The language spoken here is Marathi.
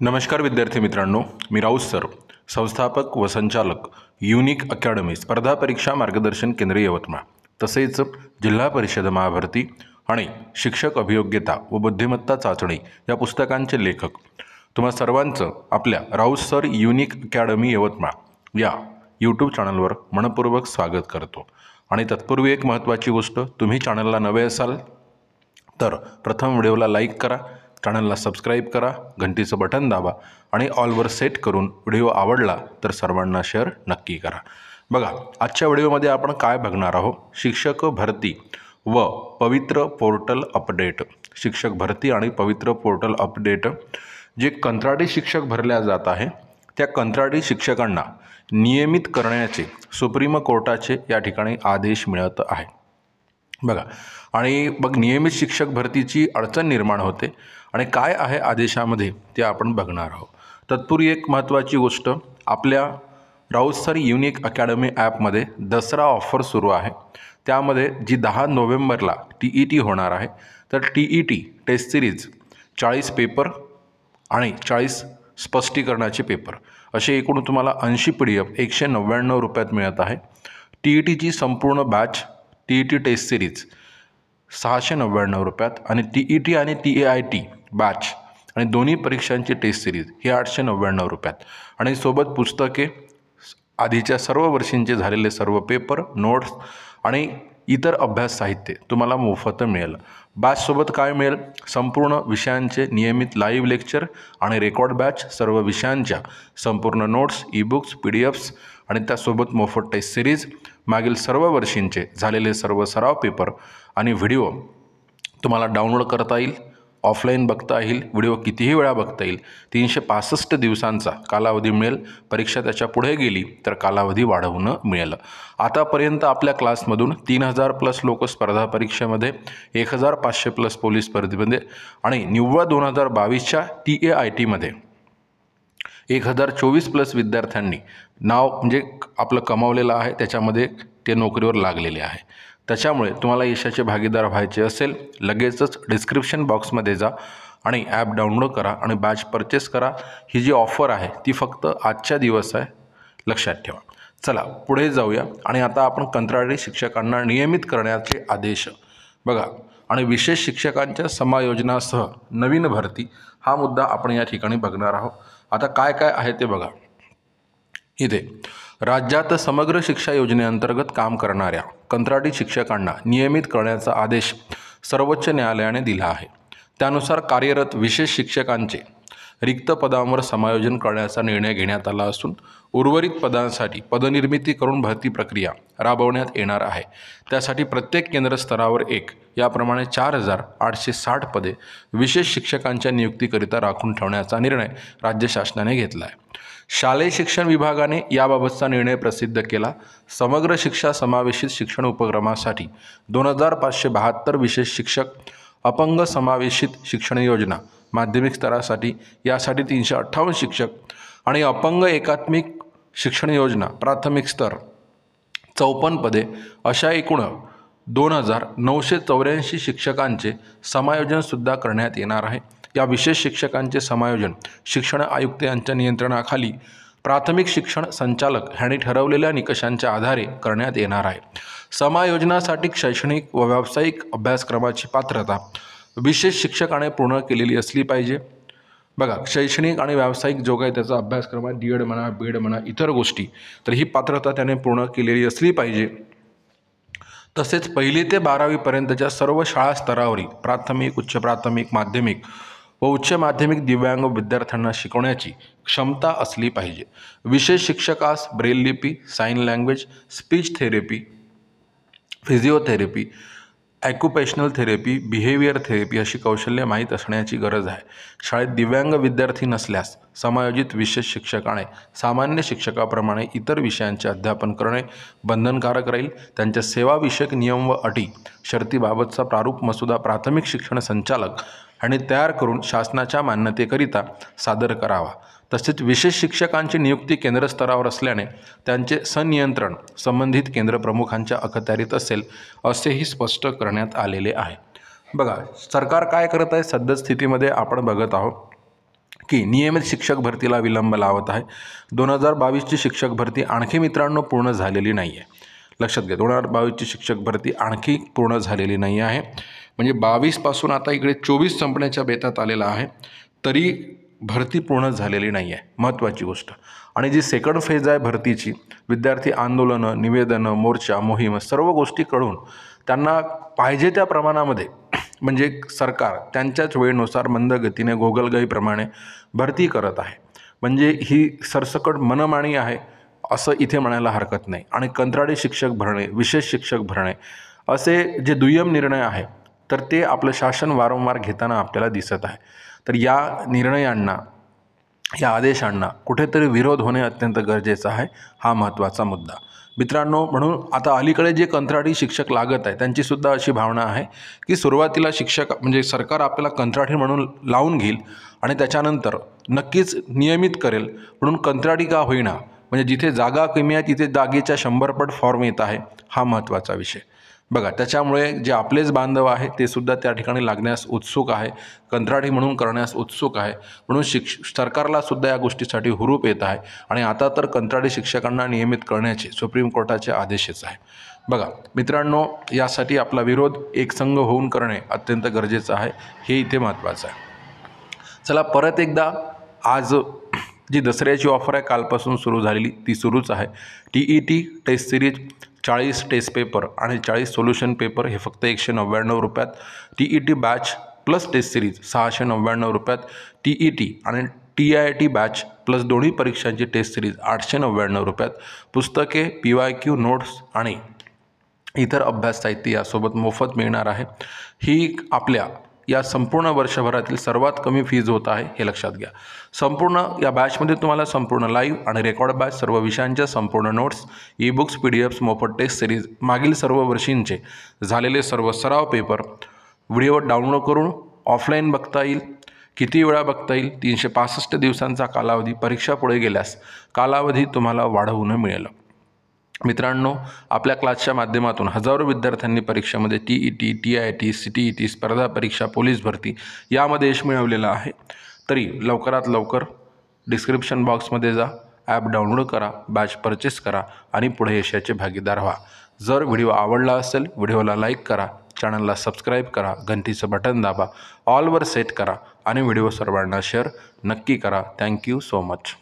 नमस्कार विद्यार्थी मित्रांनो मी राऊत सर संस्थापक व संचालक युनिक अकॅडमी स्पर्धा परीक्षा मार्गदर्शन केंद्र यवतमाळ तसेच जिल्हा परिषद महाभरती आणि शिक्षक अभियोग्यता व बुद्धिमत्ता चाचणी या पुस्तकांचे लेखक तुम्हा सर्वांचं आपल्या Raut sir unique academy Yavatmal या यूट्यूब चॅनलवर मनपूर्वक स्वागत करतो आणि तत्पूर्वी एक महत्त्वाची गोष्ट तुम्ही चॅनलला नवे असाल तर प्रथम व्हिडिओला लाईक करा चॅनलला सबस्क्राईब करा घंटीचं बटन दाबा आणि ऑलवर सेट करून व्हिडिओ आवडला तर सर्वांना शेअर नक्की करा बघा आजच्या व्हिडिओमध्ये आपण काय बघणार आहोत शिक्षक भरती व पवित्र पोर्टल अपडेट शिक्षक भरती आणि पवित्र पोर्टल अपडेट जे कंत्राटी शिक्षक भरल्या जात आहे त्या कंत्राटी शिक्षकांना नियमित करण्याचे सुप्रीम कोर्टाचे या ठिकाणी आदेश मिळत आहे बघा आणि मग नियमित शिक्षक भरतीची अडचण निर्माण होते आणि काय आहे आदेशामध्ये ते आपण बघणार आहोत तत्पूर्वी एक महत्त्वाची गोष्ट आपल्या राऊतसर सर युनिक अकॅडमी ॲपमध्ये दसरा ऑफर सुरू आहे त्यामध्ये जी दहा नोव्हेंबरला टी ई टी होणार आहे तर T E T test series चाळीस पेपर आणि चाळीस स्पष्टीकरणाचे पेपर असे एकूण तुम्हाला ऐंशी पी डी एफ एकशे नव्याण्णव रुपयात मिळत आहे टी ई टीची संपूर्ण batch T E T test series सहाशे नव्याण्णव रुपयात आणि टी ई टी आणि T A I T batch आणि दोन्ही परीक्षांची टेस्ट सिरीज ही आठशे नव्याण्णव रुपयात आणि सोबत पुस्तके आधीच्या सर्व वर्षींचे झालेले सर्व पेपर नोट्स आणि इतर अभ्यास साहित्य तुम्हाला मोफत मिळेल बॅचसोबत काय मिळेल संपूर्ण विषयांचे नियमित लाईव्ह लेक्चर आणि रेकॉर्ड बॅच सर्व विषयांच्या संपूर्ण notes e books P D Fs आणि त्यासोबत मोफत टेस्ट सिरीज मागील सर्व वर्षींचे झालेले सर्व सराव पेपर आणि व्हिडिओ तुम्हाला डाउनलोड करता येईल ऑफलाईन बघता येईल व्हिडिओ कितीही वेळा बघता येईल तीनशे पासष्ट दिवसांचा कालावधी मिळेल परीक्षा त्याच्या पुढे गेली तर कालावधी वाढवणं मिळेल आतापर्यंत आपल्या क्लासमधून तीन हजार प्लस लोक स्पर्धा परीक्षेमध्ये एक हजार पाचशे प्लस पोलीस स्पर्धेमध्ये आणि निव्वळ दोन हजार बावीसच्या टी ए आय टीमध्ये एक हजार चोवीस प्लस विद्यार्थ्यांनी नाव म्हणजे आपलं कमावलेलं आहे त्याच्यामध्ये ते नोकरीवर लागलेले आहे त्याच्यामुळे तुम्हाला यशाचे भागीदार व्हायचे असेल लगेचच डिस्क्रिप्शन बॉक्समध्ये जा आणि ॲप डाउनलोड करा आणि बॅच परचेस करा ही जी ऑफर आहे ती फक्त आजच्या दिवस आहे लक्षात ठेवा चला पुढे जाऊया आणि आता आपण कंत्राटी शिक्षकांना नियमित करण्याचे आदेश बघा आणि विशेष शिक्षकांच्या समायोजनासह नवीन भरती हा मुद्दा आपण या ठिकाणी बघणार आहोत आता काय काय आहे ते बघा इथे राज्यात समग्र शिक्षा योजनेअंतर्गत काम करणाऱ्या कंत्राटी शिक्षकांना नियमित करण्याचा आदेश सर्वोच्च न्यायालयाने दिला आहे त्यानुसार कार्यरत विशेष शिक्षकांचे रिक्त पदांवर समायोजन करण्याचा निर्णय घेण्यात आला असून उर्वरित पदांसाठी पदनिर्मिती करून भरती प्रक्रिया राबवण्यात येणार आहे त्यासाठी प्रत्येक केंद्रस्तरावर एक याप्रमाणे चार हजार आठशे साठ पदे विशेष शिक्षकांच्या नियुक्तीकरिता राखून ठेवण्याचा निर्णय राज्य शासनाने घेतला आहे शालेय शिक्षण विभागाने याबाबतचा निर्णय प्रसिद्ध केला समग्र शिक्षा समावेशित शिक्षण उपक्रमासाठी दोन हजार पाचशे बहात्तर विशेष शिक्षक अपंग समावेशित शिक्षण योजना माध्यमिक स्तरासाठी यासाठी तीनशे अठ्ठावन्न शिक्षक आणि अपंग एकात्मिक शिक्षण योजना प्राथमिक स्तर चौपन्न पदे अशा एकूण दोन हजार नऊशे चौऱ्याऐंशी शिक्षकांचे समायोजनसुद्धा करण्यात येणार आहे या विशेष शिक्षकांचे समायोजन शिक्षण आयुक्त यांच्या नियंत्रणाखाली प्राथमिक शिक्षण संचालक ह्यांनी ठरवलेल्या निकषांच्या आधारे करण्यात येणार आहे समायोजनासाठी शैक्षणिक व व्यावसायिक अभ्यासक्रमाची पात्रता विशेष शिक्षकाने पूर्ण केलेली असली पाहिजे बघा शैक्षणिक आणि व्यावसायिक जो काही त्याचा अभ्यासक्रम आहे डी एड म्हणा बी एड म्हणा इतर गोष्टी तर ही पात्रता त्याने पूर्ण केलेली असली पाहिजे तसेच पहिली ते बारावीपर्यंतच्या सर्व शाळा स्तरावरील प्राथमिक उच्च प्राथमिक माध्यमिक व उच्च माध्यमिक दिव्यांग विद्यार्थ्यांना शिकवण्याची क्षमता असली पाहिजे विशेष शिक्षकास ब्रेल लिपी sign language speech therapy physiotherapy occupational therapy behaviour therapy अशी कौशल्य माहीत असण्याची गरज आहे शाळेत दिव्यांग विद्यार्थी नसल्यास समायोजित विशेष शिक्षकाने सामान्य शिक्षकाप्रमाणे इतर विषयांचे अध्यापन करणे बंधनकारक राहील त्यांच्या सेवाविषयक नियम व अटी शर्तीबाबतचा प्रारूप मसुदा प्राथमिक शिक्षण संचालक आणि तयार करून शासनाच्या मान्यतेकरिता सादर करावा तसेच विशेष शिक्षकांची नियुक्ती केंद्रस्तरावर असल्याने त्यांचे संनियंत्रण संबंधित केंद्रप्रमुखांच्या अखत्यारीत असेल असेही स्पष्ट करण्यात आलेले आहे बघा सरकार काय करत आहे सद्यस्थितीमध्ये आपण बघत आहोत की नियमित शिक्षक भरतीला विलंब लावत आहे दोन हजार बावीसची शिक्षक भरती आणखी मित्रांनो पूर्ण झालेली नाही आहे लक्षात घ्या दोन हजार बावीसची शिक्षक भरती आणखी पूर्ण झालेली नाही आहे म्हणजे बावीसपासून आता इकडे चोवीस संपण्याच्या बेतात आलेला आहे तरी भरती पूर्ण झालेली नाही आहे महत्त्वाची गोष्ट आणि जी सेकंड फेज आहे भरतीची विद्यार्थी आंदोलनं निवेदनं मोर्चा मोहीम सर्व गोष्टी कळून त्यांना पाहिजे त्या प्रमाणामध्ये म्हणजे सरकार त्यांच्याच वेळेनुसार मंद गतीने गोगलगाईप्रमाणे भरती करत आहे म्हणजे ही सरसकट मनमाणी आहे असं इथे म्हणायला हरकत नाही आणि कंत्राटी शिक्षक भरणे विशेष शिक्षक भरणे असे जे दुय्यम निर्णय आहे तर ते आपलं शासन वारंवार घेताना आपल्याला दिसत आहे तर या निर्णयांना या आदेशांना कुठेतरी विरोध होणे अत्यंत गरजेचं आहे हा महत्त्वाचा मुद्दा मित्रांनो म्हणून आता अलीकडे जे कंत्राटी शिक्षक लागत आहे त्यांचीसुद्धा अशी भावना आहे की सुरुवातीला शिक्षक म्हणजे सरकार आपल्याला कंत्राटी म्हणून लावून घेईल आणि त्याच्यानंतर नक्कीच नियमित करेल म्हणून कंत्राटी का होईना म्हणजे जिथे जागा कमी आहे तिथे जागेच्या शंभरपट फॉर्म येत आहे हा महत्त्वाचा विषय बघा त्याच्यामुळे जे आपलेच बांधव आहे ते सुद्धा त्या ठिकाणी लागण्यास उत्सुक आहे कंत्राटी म्हणून करण्यास उत्सुक आहे म्हणून शिक्ष सरकारला सुद्धा या गोष्टीसाठी हुरूप येत आहे आणि आता तर कंत्राटी शिक्षकांना नियमित करण्याचे सुप्रीम कोर्टाचे आदेशच आहे बघा मित्रांनो यासाठी आपला विरोध एकसंग होऊन करणे अत्यंत गरजेचं आहे हे इथे महत्त्वाचं आहे चला परत एकदा आज जी दसऱ्याची ऑफर आहे कालपासून सुरू झालेली ती सुरूच आहे T E T test series चाळीस टेस्ट पेपर आणि चाळीस सोल्युशन पेपर हे फक्त एकशे नव्याण्णव रुपयात T E T batch plus test series सहाशे नव्याण्णव रुपयात टी ई टी आणि T I T batch plus दोन्ही परीक्षांची टेस्ट सिरीज आठशे नव्याण्णव रुपयात पुस्तके पी वाय क्यू नोट्स आणि इतर अभ्यास साहित्य यासोबत मोफत मिळणार आहे ही आपल्या या संपूर्ण वर्षभरातील सर्वात कमी फीज होत आहे हे लक्षात घ्या संपूर्ण या बॅचमध्ये तुम्हाला संपूर्ण लाईव्ह आणि रेकॉर्ड बॅच सर्व विषयांच्या संपूर्ण notes e books P D Fs मोफत टेस्ट सिरीज मागील सर्व वर्षींचे झालेले सर्व सराव पेपर व्हिडिओ डाउनलोड करून ऑफलाईन बघता येईल किती वेळा बघता येईल तीनशे पासष्ट दिवसांचा कालावधी परीक्षा पुढे गेल्यास कालावधी तुम्हाला वाढवून मिळेल मित्रांनो आपल्या क्लासच्या माध्यमातून हजारो विद्यार्थ्यांनी परीक्षेमध्ये T E T T I T C T E T स्पर्धा परीक्षा पोलीस भरती यामध्ये यश मिळवलेलं आहे तरी लवकरात लवकर डिस्क्रिप्शन बॉक्समध्ये जा ॲप डाउनलोड करा बॅच परचेस करा आणि पुढे यशाचे भागीदार व्हा जर व्हिडिओ आवडला असेल व्हिडिओला लाईक करा चॅनलला सबस्क्राईब करा घंटीचं बटन दाबा ऑलवर सेट करा आणि व्हिडिओ सर्वांना शेअर नक्की करा थँक्यू सो मच